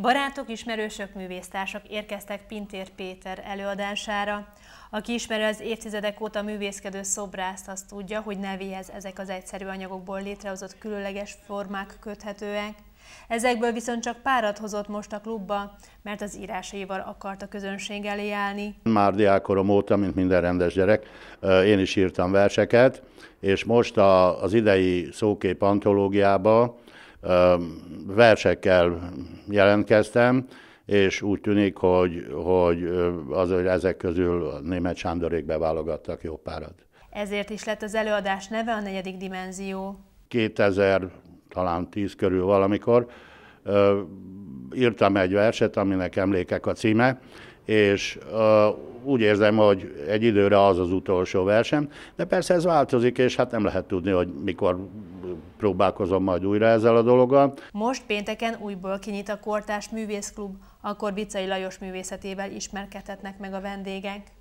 Barátok, ismerősök, művésztársak érkeztek Pintér Péter előadására. Aki ismeri az évtizedek óta művészkedő szobrászt, azt tudja, hogy nevéhez ezek az egyszerű anyagokból létrehozott különleges formák köthetőek. Ezekből viszont csak párat hozott most a klubba, mert az írásaival akart a közönség elé állni. Már diákorom óta, mint minden rendes gyerek, én is írtam verseket, és most az idei szókép antológiába versekkel jelentkeztem, és úgy tűnik, hogy, hogy az, hogy ezek közül a német Sándorék beválogattak jó párat. Ezért is lett az előadás neve a negyedik dimenzió. 2000, talán 10 körül valamikor írtam egy verset, aminek emlékek a címe, és úgy érzem, hogy egy időre az az utolsó versem, de persze ez változik, és hát nem lehet tudni, hogy mikor próbálkozom majd újra ezzel a dologgal. Most pénteken újból kinyit a Kortás Művészklub, akkor Vicai Lajos művészetével ismerkedhetnek meg a vendégek.